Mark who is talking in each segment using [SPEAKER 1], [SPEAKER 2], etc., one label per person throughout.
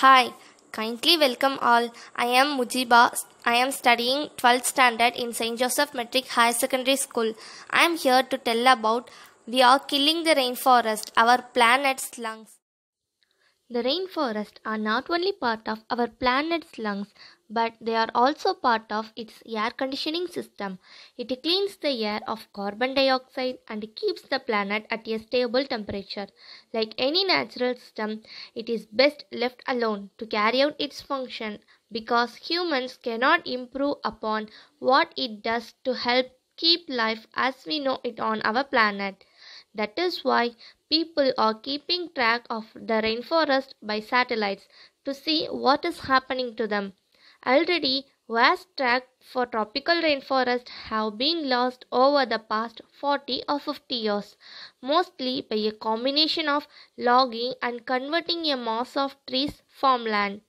[SPEAKER 1] Hi, kindly welcome all. I am Mujiba. I am studying 12th standard in St. Joseph Metric High Secondary School. I am here to tell about We Are Killing the Rainforest, Our Planet's Lungs. The rainforests are not only part of our planet's lungs, but they are also part of its air conditioning system. It cleans the air of carbon dioxide and keeps the planet at a stable temperature. Like any natural system, it is best left alone to carry out its function because humans cannot improve upon what it does to help keep life as we know it on our planet. That is why People are keeping track of the rainforest by satellites to see what is happening to them. Already, vast tracts for tropical rainforest have been lost over the past 40 or 50 years, mostly by a combination of logging and converting a mass of trees farmland.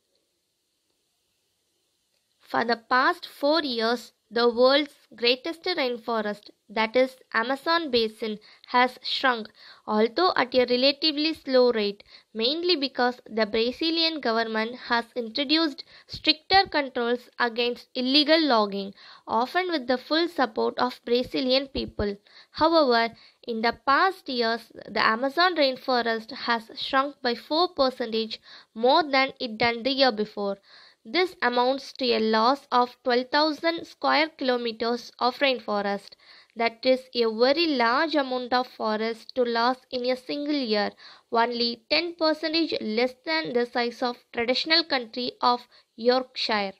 [SPEAKER 1] For the past 4 years, the world's greatest rainforest, that is Amazon basin, has shrunk, although at a relatively slow rate, mainly because the Brazilian government has introduced stricter controls against illegal logging, often with the full support of Brazilian people. However, in the past years, the Amazon rainforest has shrunk by 4% more than it done the year before. This amounts to a loss of 12,000 square kilometers of rainforest. That is a very large amount of forest to lose in a single year, only 10% less than the size of traditional country of Yorkshire.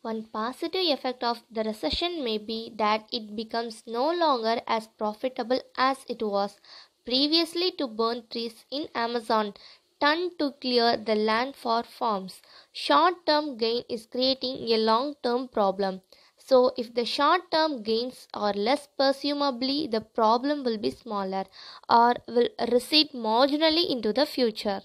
[SPEAKER 1] One positive effect of the recession may be that it becomes no longer as profitable as it was previously to burn trees in Amazon ton to clear the land for farms. Short term gain is creating a long term problem. So, if the short term gains are less, presumably the problem will be smaller or will recede marginally into the future.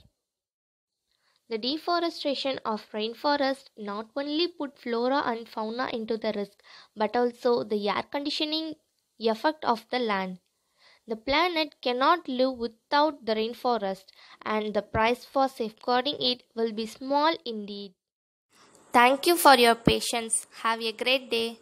[SPEAKER 1] The deforestation of rainforest not only put flora and fauna into the risk but also the air conditioning effect of the land. The planet cannot live without the rainforest, and the price for safeguarding it will be small indeed. Thank you for your patience. Have a great day.